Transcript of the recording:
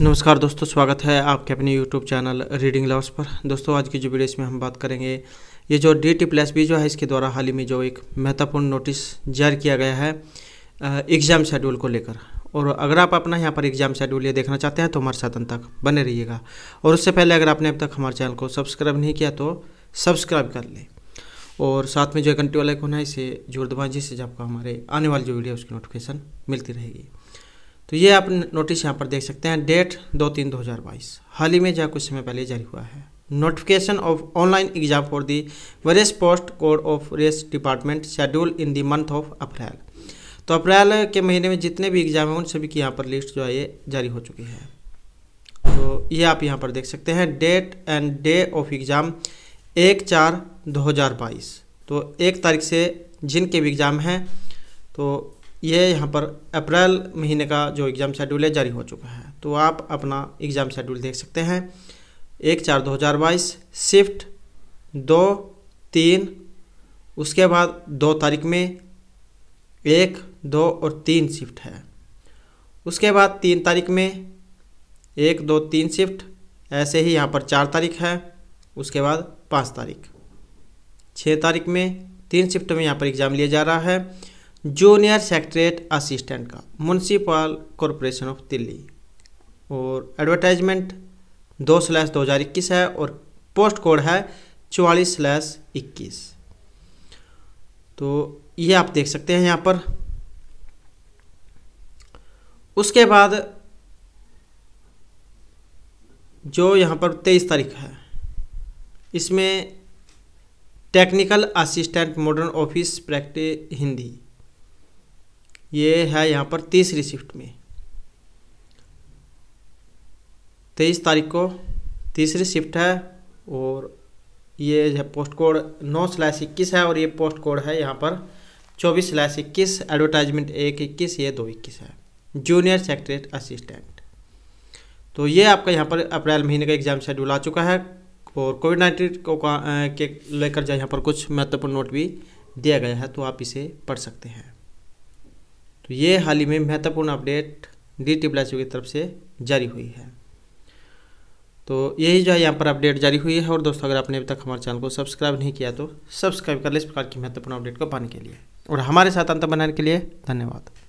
नमस्कार दोस्तों स्वागत है आपके अपने यूट्यूब चैनल रीडिंग लवर्स पर दोस्तों आज की जो वीडियो इसमें हम बात करेंगे ये जो डी टी प्लस बी जो है इसके द्वारा हाल ही में जो एक महत्वपूर्ण नोटिस जारी किया गया है एग्ज़ाम शेड्यूल को लेकर और अगर आप अपना यहाँ पर एग्जाम शेड्यूल ये देखना चाहते हैं तो हमारे साथ तक बने रहिएगा और उससे पहले अगर आपने अब तक हमारे चैनल को सब्सक्राइब नहीं किया तो सब्सक्राइब कर लें और साथ में जो घंटे वाला आइकॉन है इसे जोर दबाएं जिससे आपका हमारे आने वाली जो वीडियो उसकी नोटिफिकेशन मिलती रहेगी तो ये आप नोटिस यहाँ पर देख सकते हैं डेट दो तीन दो हज़ार बाईस हाल ही में जहाँ कुछ समय पहले जारी हुआ है notification of online exam for the various post code of race department schedule in the month of April तो अप्रैल के महीने में जितने भी एग्जाम हैं उन सभी की यहाँ पर लिस्ट जो है ये जारी हो चुकी है तो ये आप यहाँ पर देख सकते हैं date and day of exam एक चार दो हज़ार बाईस तो एक तारीख से जिनके भी एग्ज़ाम हैं तो ये यहाँ पर अप्रैल महीने का जो एग्ज़ाम शेड्यूल है जारी हो चुका है तो आप अपना एग्ज़ाम शेड्यूल देख सकते हैं एक चार दो हज़ार बाईस शिफ्ट दो तीन उसके बाद दो तारीख में एक दो और तीन शिफ्ट है उसके बाद तीन तारीख में एक दो तीन शिफ्ट ऐसे ही यहाँ पर चार तारीख है उसके बाद पाँच तारीख छः तारीख में तीन शिफ्ट में यहाँ पर एग्ज़ाम लिया जा रहा है जूनियर सेक्रेटरेट असिस्टेंट का म्यूनसिपल कॉरपोरेशन ऑफ दिल्ली और एडवर्टाइजमेंट दो स्लैस दो हज़ार इक्कीस है और पोस्ट कोड है चवालीस स्लैस इक्कीस तो ये आप देख सकते हैं यहाँ पर उसके बाद जो यहाँ पर तेईस तारीख है इसमें technical assistant modern office practice Hindi ये है यहाँ पर तीसरी शिफ्ट में तेईस तारीख को तीसरी शिफ्ट है और ये है पोस्ट कोड नौ स्लैश इक्कीस है और ये पोस्ट कोड है यहाँ पर चौबीस स्लैश इक्कीस एडवर्टाइजमेंट एक इक्कीस ये दो इक्कीस है जूनियर सेक्रेट असिस्टेंट तो ये आपका यहाँ पर अप्रैल महीने का एग्जाम शेड्यूल आ चुका है और कोविड नाइन्टीन को का के लेकर जो यहाँ पर कुछ महत्वपूर्ण नोट भी दिया गया है तो आप इसे पढ़ सकते हैं तो ये हाल ही में महत्वपूर्ण अपडेट डी टी की तरफ से जारी हुई है तो यही जो है यहाँ पर अपडेट जारी हुई है और दोस्तों अगर आपने अभी तक हमारे चैनल को सब्सक्राइब नहीं किया तो सब्सक्राइब कर ले इस प्रकार की महत्वपूर्ण अपडेट को पाने के लिए और हमारे साथ अंत बनाने के लिए धन्यवाद